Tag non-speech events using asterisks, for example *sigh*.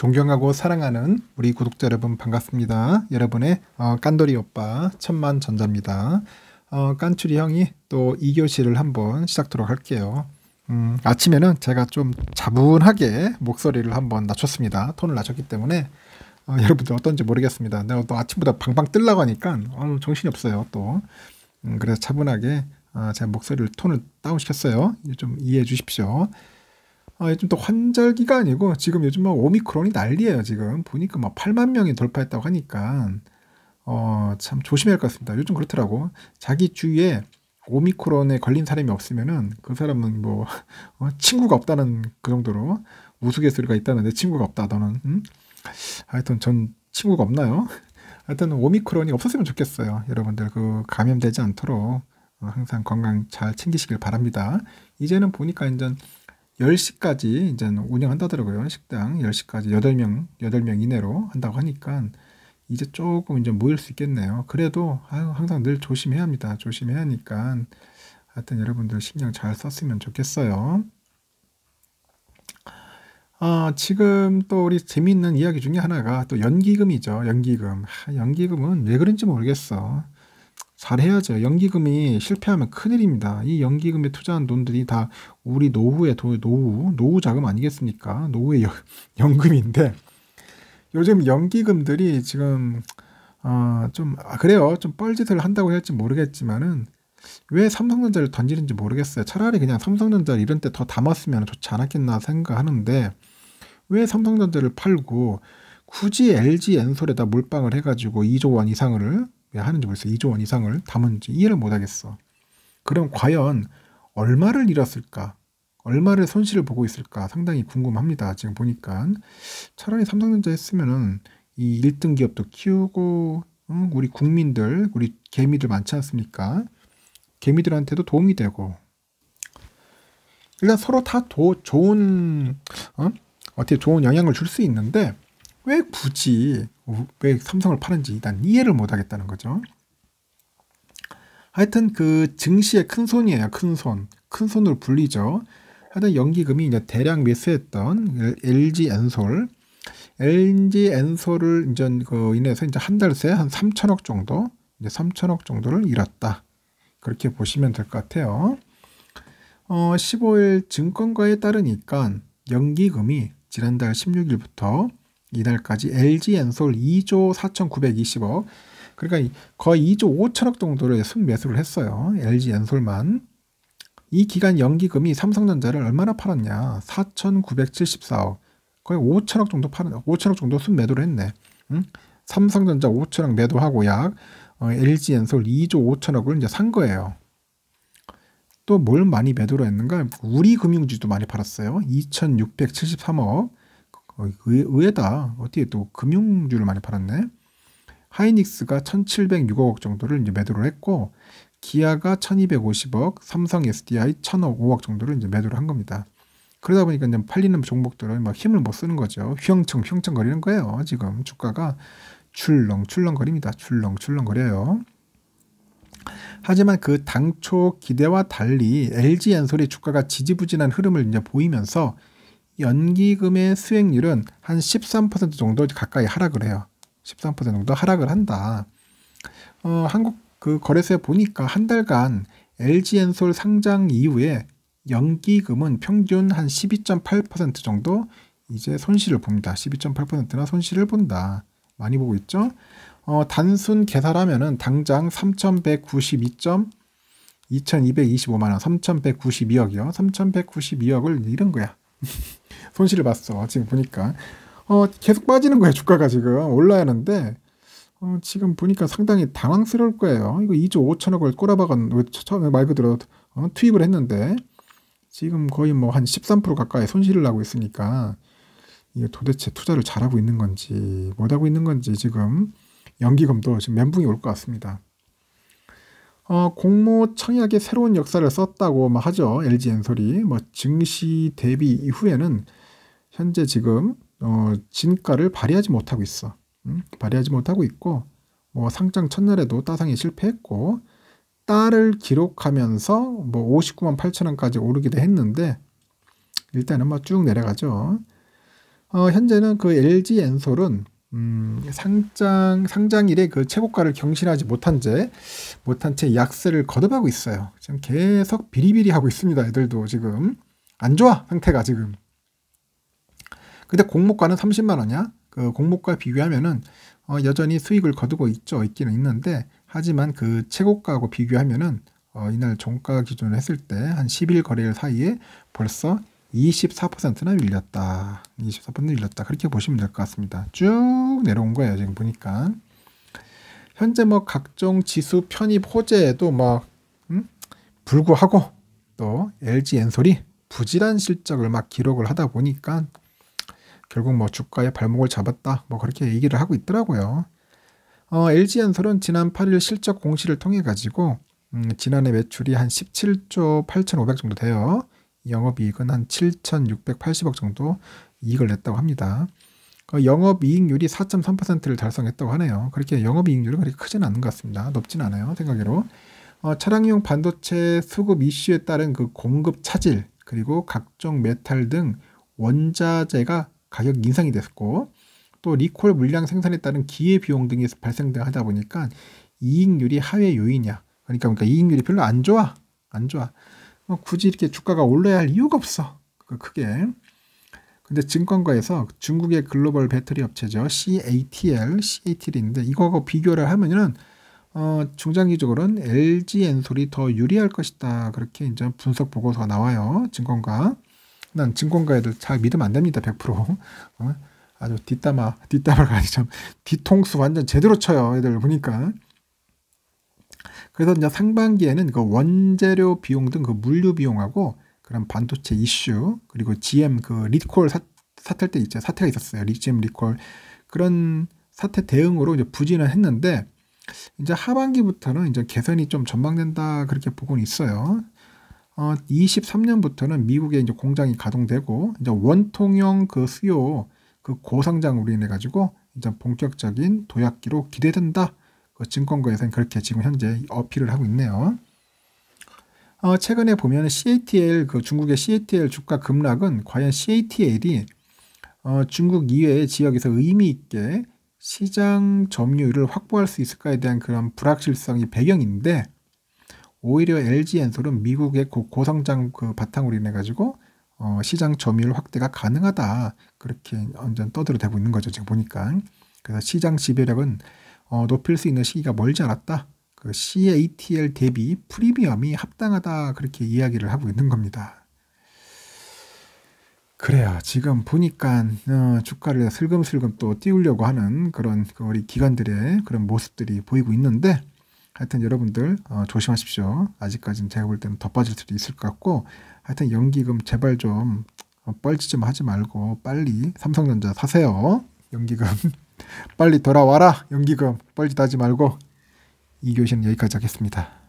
존경하고 사랑하는 우리 구독자 여러분 반갑습니다. 여러분의 어, 깐돌이 오빠 천만 전자입니다. 어, 깐추리 형이 또 2교시를 한번 시작하도록 할게요. 음, 아침에는 제가 좀 자분하게 목소리를 한번 낮췄습니다. 톤을 낮췄기 때문에 어, 여러분들 어떤지 모르겠습니다. 내가 또 아침보다 방방 뜰라고 하니까 어, 정신이 없어요. 또 음, 그래서 차분하게 어, 제 목소리를 톤을 다운시켰어요. 좀 이해해 주십시오. 아, 요즘 또 환절기가 아니고 지금 요즘 막 뭐 오미크론이 난리예요. 지금 보니까 막 8만 명이 돌파했다고 하니까 어, 참 조심해야 할 것 같습니다. 요즘 그렇더라고. 자기 주위에 오미크론에 걸린 사람이 없으면은 그 사람은 뭐 어, 친구가 없다는 그 정도로 우스갯소리가 있다는데 친구가 없다 너는 음? 하여튼 전 친구가 없나요? 하여튼 오미크론이 없었으면 좋겠어요. 여러분들 그 감염되지 않도록 항상 건강 잘 챙기시길 바랍니다. 이제는 보니까 이제 10시까지 이제는 운영한다더라고요. 식당 10시까지 8명, 8명 이내로 한다고 하니까 이제 조금 이제 모일 수 있겠네요. 그래도 아유, 항상 늘 조심해야 합니다. 조심해야 하니까 하여튼 여러분들 신경 잘 썼으면 좋겠어요. 아, 지금 또 우리 재미있는 이야기 중에 하나가 또 연기금이죠. 연기금. 아, 연기금은 왜 그런지 모르겠어. 잘 해야죠. 연기금이 실패하면 큰일입니다. 이 연기금에 투자한 돈들이 다 우리 노후의 돈, 노후, 노후 자금 아니겠습니까? 노후의 연, *laughs* 연금인데 요즘 연기금들이 지금 아, 좀 아, 그래요. 좀 뻘짓을 한다고 할지 모르겠지만은 왜 삼성전자를 던지는지 모르겠어요. 차라리 그냥 삼성전자를 이런 때 더 담았으면 좋지 않았겠나 생각하는데 왜 삼성전자를 팔고 굳이 LG 엔솔에다 몰빵을 해가지고 2조 원 이상을 하는지 모르겠어. 2조 원 이상을 담은지 이해를 못하겠어. 그럼 과연 얼마를 잃었을까? 얼마를 손실을 보고 있을까? 상당히 궁금합니다. 지금 보니까 차라리 삼성전자 했으면은 이 1등 기업도 키우고 음, 우리 국민들, 우리 개미들 많지 않습니까? 개미들한테도 도움이 되고 일단 그러니까 서로 다 도, 좋은 어? 어떻게 좋은 영향을 줄 수 있는데 왜 굳이 왜 삼성을 파는지 난 이해를 못하겠다는 거죠. 하여튼 그 증시의 큰 손이에요. 큰 손. 큰 손으로 불리죠. 하여튼 연기금이 이제 대량 매수했던 LG 엔솔. LG 엔솔을 이제 그 인해서 이제 한달새한 3천억 정도, 이제 3천억 정도를 잃었다. 그렇게 보시면 될 것 같아요. 어, 15일 증권가에 따르니까 연기금이 지난달 16일부터 이달까지 LG 엔솔 2조 4,920억 그러니까 거의 2조 5천억 정도를 순매수를 했어요. LG 엔솔만. 이 기간 연기금이 삼성전자를 얼마나 팔았냐? 4,974억. 거의 5천억 정도 팔은 5천억 정도 순매도를 했네. 응? 삼성전자 5천억 매도하고 약 어, LG 엔솔 2조 5천억을 이제 산 거예요. 또 뭘 많이 매도를 했는가? 우리금융주도 많이 팔았어요. 2,673억. 어, 의, 외다 어떻게 또 금융주를 많이 팔았네. 하이닉스가 1,706억 정도를 이제 매도를 했고 기아가 1,250억, 삼성 SDI 1,005억 정도를 이제 매도를 한 겁니다. 그러다 보니까 이제 팔리는 종목들은 막 힘을 못 쓰는 거죠. 휘영청 휘영청 거리는 거예요. 지금 주가가 출렁 출렁 거립니다. 출렁 출렁 거려요. 하지만 그 당초 기대와 달리 LG 엔솔의 주가가 지지부진한 흐름을 이제 보이면서 연기금의 수익률은 한 13% 정도 가까이 하락을 해요. 13% 정도 하락을 한다. 어, 한국 그 거래소에 보니까 한 달간 LG엔솔 상장 이후에 연기금은 평균 한 12.8% 정도 이제 손실을 봅니다. 12.8%나 손실을 본다. 많이 보고 있죠? 어, 단순 계산하면은 당장 3,192점 2,225만 원, 3,192억이요. 3,192억을 잃은 거야. *laughs* 손실을 봤어. 지금 보니까. 어, 계속 빠지는 거예요. 주가가 지금 올라야 하는데 어, 지금 보니까 상당히 당황스러울 거예요. 이거 2조 5천억을 꼬라박은 왜 처음에 말 그대로 어, 투입을 했는데 지금 거의 뭐 한 13% 가까이 손실을 나고 있으니까 이게 도대체 투자를 잘하고 있는 건지 못하고 있는 건지 지금 연기금도 지금 멘붕이 올 것 같습니다. 어, 공모 청약의 새로운 역사를 썼다고 막 뭐 하죠. LG 엔솔이 뭐 증시 대비 이후에는 현재 지금 어, 진가를 발휘하지 못하고 있어. 음? 발휘하지 못하고 있고 뭐 상장 첫날에도 따상이 실패했고 딸을 기록하면서 뭐 59만 8천 원까지 오르기도 했는데 일단은 뭐쭉 내려가죠. 어, 현재는 그 LG 엔솔은 음, 상장 상장일에 그 최고가를 경신하지 못한 채 못한 채 약세를 거듭하고 있어요. 지금 계속 비리비리 하고 있습니다. 애들도 지금 안 좋아 상태가 지금. 근데 공모가는 30만 원이야. 그 공모가 비교하면은 어, 여전히 수익을 거두고 있죠. 있기는 있는데 하지만 그 최고가하고 비교하면은 어, 이날 종가 기준으로 했을 때 한 10일 거래일 사이에 벌써 24%나 밀렸다. 24% 밀렸다. 그렇게 보시면 될 것 같습니다. 쭉 내려온 거예요. 지금 보니까. 현재 뭐 각종 지수 편입 호재에도 막 음? 불구하고 또 LG 엔솔이 부질한 실적을 막 기록을 하다 보니까 결국 뭐 주가에 발목을 잡았다. 뭐 그렇게 얘기를 하고 있더라고요. 어, LG 엔솔은 지난 8일 실적 공시를 통해 가지고 음, 지난해 매출이 한 17조 8,500 정도 돼요. 영업이익은 한 7,680억 정도 이익을 냈다고 합니다. 그 영업이익률이 4.3%를 달성했다고 하네요. 그렇게 영업이익률이 그렇게 크진 않은 것 같습니다. 높진 않아요. 생각으로. 어, 차량용 반도체 수급 이슈에 따른 그 공급 차질 그리고 각종 메탈 등 원자재가 가격 인상이 됐고 또 리콜 물량 생산에 따른 기회 비용 등이 발생등 하다 보니까 이익률이 하회 요인이야. 그러니까 그러니까 이익률이 별로 안 좋아. 안 좋아. 뭐 굳이 이렇게 주가가 올라야 할 이유가 없어. 그 크게. 근데 증권가에서 중국의 글로벌 배터리 업체죠. CATL, CATL인데 이거하고 비교를 하면은 어, 중장기적으로는 LG 엔솔이 더 유리할 것이다. 그렇게 이제 분석 보고서가 나와요. 증권가. 난 증권가 애들 잘 믿으면 안 됩니다. 100%. 어? 아주 뒷담화, 뒷담화가 아니죠. 뒤통수 완전 제대로 쳐요. 애들 보니까. 그래서 이제 상반기에는 그 원재료 비용 등 그 물류 비용하고 그런 반도체 이슈 그리고 GM 그 리콜 사, 사태 때 있죠 사태가 있었어요 GM 리콜 그런 사태 대응으로 이제 부진을 했는데 이제 하반기부터는 이제 개선이 좀 전망된다 그렇게 보고는 있어요. 어, 23년부터는 미국의 이제 공장이 가동되고 이제 원통형 그 수요 그 고성장 우려해 가지고 이제 본격적인 도약기로 기대된다 어, 증권거에서는 그렇게 지금 현재 어필을 하고 있네요. 어, 최근에 보면 CATL 그 중국의 CATL 주가 급락은 과연 CATL이 어, 중국 이외의 지역에서 의미 있게 시장 점유율을 확보할 수 있을까에 대한 그런 불확실성이 배경인데 오히려 LG 엔솔은 미국의 고, 성장그 바탕으로 인해 가지고 어, 시장 점유율 확대가 가능하다 그렇게 언전 떠들어대고 있는 거죠 지금 보니까 그래서 시장 지배력은 어, 높일 수 있는 시기가 멀지 않았다. 그 CATL 대비 프리미엄이 합당하다 그렇게 이야기를 하고 있는 겁니다. 그래요. 지금 보니까 어, 주가를 슬금슬금 또 띄우려고 하는 그런 그 우리 기관들의 그런 모습들이 보이고 있는데 하여튼 여러분들 어, 조심하십시오. 아직까지는 제가 볼 때는 더 빠질 수도 있을 것 같고 하여튼 연기금 제발 좀 어, 뻘짓 좀 하지 말고 빨리 삼성전자 사세요. 연기금. *laughs* 빨리 돌아와라 연기금 뻘짓하지 말고 이 교시는 여기까지 하겠습니다.